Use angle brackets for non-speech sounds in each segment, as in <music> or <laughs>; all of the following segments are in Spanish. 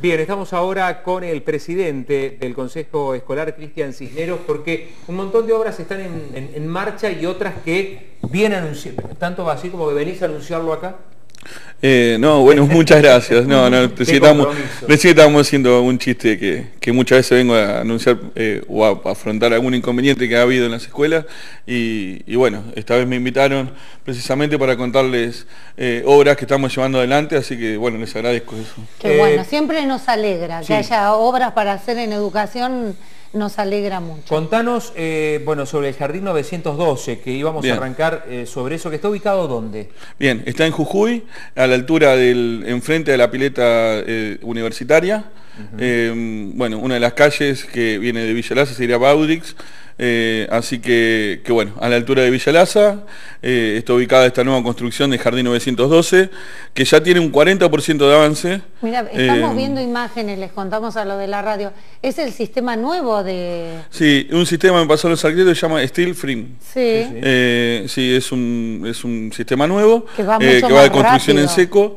Bien, estamos ahora con el presidente del Consejo Escolar, Cristian Cisneros, porque un montón de obras están en, marcha y otras que vienen anunciando, tanto así como que venís a anunciarlo acá. Eh, no, bueno, <laughs> muchas gracias. No, no, necesitamos, necesitamos haciendo un chiste que, muchas veces vengo a anunciar eh, o a, afrontar algún inconveniente que ha habido en las escuelas. Y, bueno, esta vez me invitaron precisamente para contarles eh, obras que estamos llevando adelante, así que bueno, les agradezco eso. Qué bueno, siempre nos alegra que haya obras para hacer en educación nos alegra mucho. Contanos, eh, bueno, sobre el Jardín 912, que íbamos a arrancar eh, sobre eso, que está ubicado dónde? Bien, está en Jujuy, a la altura del, enfrente de la pileta eh, universitaria, bueno, una de las calles que viene de Villa sería Baudrix, eh, así que, bueno, a la altura de Villalaza eh, está ubicada esta nueva construcción de Jardín 912, que ya tiene un 40% de avance. Mira, estamos eh, viendo imágenes, les contamos a lo de la radio. Es el sistema nuevo de... Sí, un sistema me pasó los arquitectos, se llama Steel Frame. Sí. Sí, es, un, es un sistema nuevo que va, mucho de construcción en seco.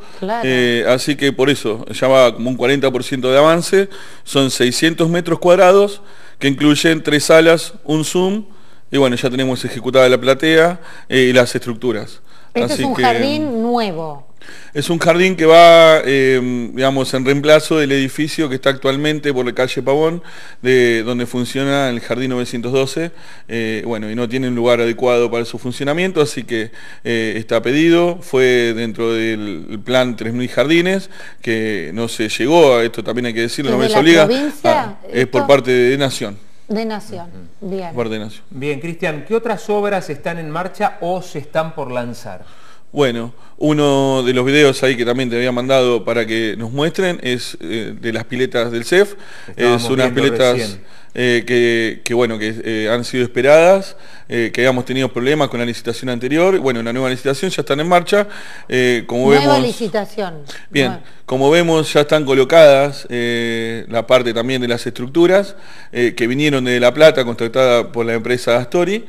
así que por eso, ya va como un 40% de avance, son 600 metros cuadrados que incluyen tres salas, un Zoom, y bueno, ya tenemos ejecutada la platea eh, y las estructuras. Este es un jardín nuevo. Es un jardín que va, em, digamos, en reemplazo del edificio que está actualmente por la calle Pavón, de, donde funciona el Jardín 912, eh, bueno, y no tiene un lugar adecuado para su funcionamiento, así que eh, está pedido, fue dentro del plan 3.000 jardines, que no se llegó, a esto también hay que decirlo, no me obliga, ah, es por parte de Nación. De Nación, bien. Por de Nación. Bien, Cristian, ¿qué otras obras están en marcha o se están por lanzar? Bueno, uno de los videos ahí que también te había mandado para que nos muestren es eh, de las piletas del CEF. es unas piletas eh, que, bueno, que eh, han sido esperadas, que habíamos tenido problemas con la licitación anterior. Bueno, una nueva licitación ya están en marcha. nueva licitación. Bien, como vemos ya están colocadas la parte también de las estructuras que vinieron de La Plata, contratada por la empresa Astori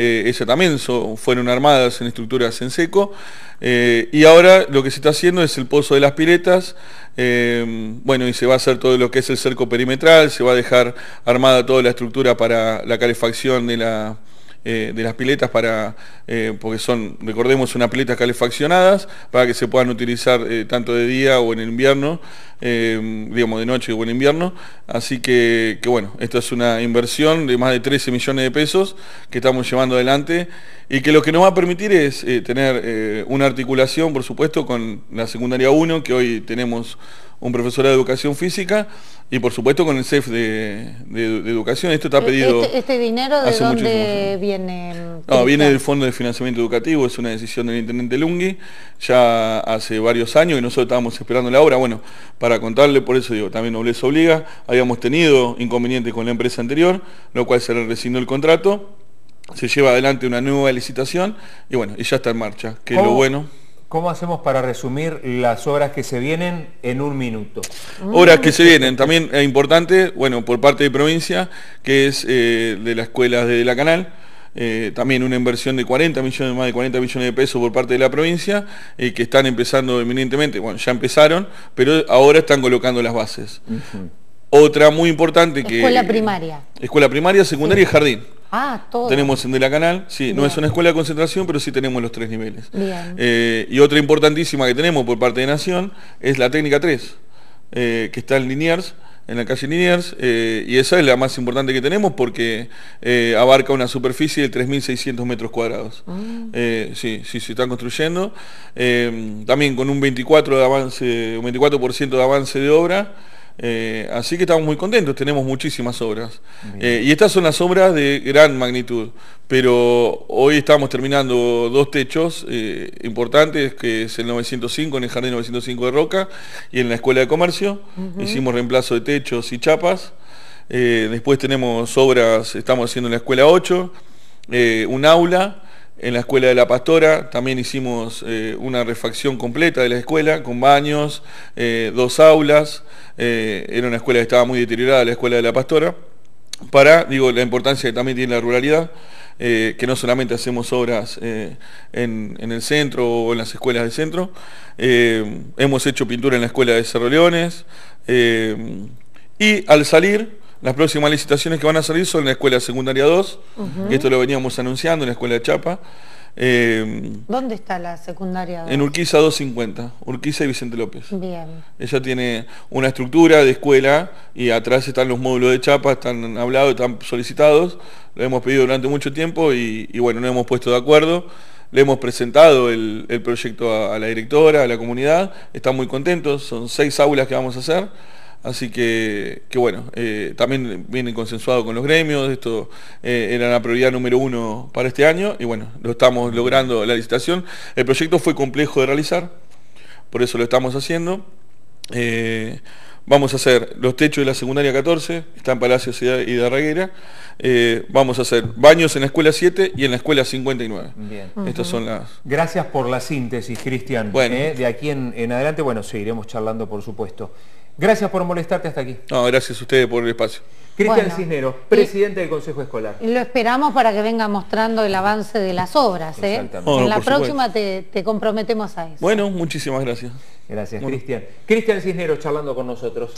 eh, también fueron armadas en estructuras en seco, eh, y ahora lo que se está haciendo es el pozo de las piletas, eh, bueno, y se va a hacer todo lo que es el cerco perimetral, se va a dejar armada toda la estructura para la calefacción de la eh, de las piletas para, eh, porque son, recordemos, unas piletas calefaccionadas para que se puedan utilizar eh, tanto de día o en invierno, digamos de noche o en invierno. Así que, que bueno, esto es una inversión de más de 13 millones de pesos que estamos llevando adelante y que lo que nos va a permitir es tener una articulación, por supuesto, con la secundaria 1, que hoy tenemos un profesor de educación física y por supuesto con el CEF de, educación. Esto está e-, pedido. Este, ¿Este, dinero de dónde viene? viene del Fondo de Financiamiento Educativo, es una decisión del intendente Lungui, ya hace varios años y nosotros estábamos esperando la obra. Bueno, para contarle, por eso digo, también nobleza obliga, habíamos tenido inconvenientes con la empresa anterior, lo cual se le resignó el contrato se lleva adelante una nueva licitación y bueno, y ya está en marcha, que es lo oh. bueno. ¿Cómo hacemos para resumir las obras que se vienen en un minuto? Horas que se vienen, también es importante, bueno, por parte de provincia, que es eh, de la escuela de la canal, eh, también una inversión de 40 millones, más de 40 millones de pesos por parte de la provincia, eh, que están empezando eminentemente, bueno, ya empezaron, pero ahora están colocando las bases. Otra muy importante que... Escuela primaria. Escuela primaria, secundaria y jardín. Ah, tenemos en De la Canal, sí, no es una escuela de concentración, pero sí tenemos los tres niveles. Eh, y otra importantísima que tenemos por parte de Nación es la técnica 3, eh, que está en Liniers, en la calle Liniers, eh, y esa es la más importante que tenemos porque abarca una superficie de 3.600 metros cuadrados. Ah. sí, sí, se están construyendo. también con un 24% de avance, un 24 de avance de obra. Eh, así que estamos muy contentos, tenemos muchísimas obras. Eh, y estas son las obras de gran magnitud, pero hoy estamos terminando dos techos eh, importantes, que es el 905 en el Jardín 905 de Roca y en la Escuela de Comercio. Hicimos reemplazo de techos y chapas. después tenemos obras, estamos haciendo en la Escuela 8, un aula en la escuela de la pastora, también hicimos eh, una refacción completa de la escuela, con baños, eh, dos aulas, eh, era una escuela que estaba muy deteriorada, la escuela de la pastora, para, digo, la importancia que también tiene la ruralidad, que no solamente hacemos obras en, en, el centro o en las escuelas del centro, hemos hecho pintura en la escuela de Cerro Leones, y al salir las próximas licitaciones que van a salir son en la escuela secundaria 2, esto lo veníamos anunciando, en la escuela de Chapa. Eh, ¿Dónde está la secundaria? 2? En Urquiza 250, Urquiza y Vicente López. Bien. Ella tiene una estructura de escuela y atrás están los módulos de Chapa, están hablados, están solicitados, lo hemos pedido durante mucho tiempo y, bueno, no hemos puesto de acuerdo le hemos presentado el, proyecto a, la directora, a la comunidad, están muy contentos, son seis aulas que vamos a hacer. Así que, bueno, eh, también viene consensuado con los gremios, esto eh, era la prioridad número uno para este año y bueno, lo estamos logrando la licitación. El proyecto fue complejo de realizar, por eso lo estamos haciendo. Eh, vamos a hacer los techos de la secundaria 14, está en Palacio Ciudad y de Reguera. vamos a hacer baños en la escuela 7 y en la escuela 59. son las... Gracias por la síntesis, Cristian. de aquí en, en adelante, bueno, seguiremos charlando, por supuesto. Gracias por molestarte hasta aquí. No, gracias a ustedes por el espacio. Cristian Cisnero, presidente del Consejo Escolar. Lo esperamos para que venga mostrando el avance de las obras. ¿eh? en la próxima te, comprometemos a eso. Bueno, muchísimas gracias. Gracias, Cristian. Cristian Cisnero charlando con nosotros.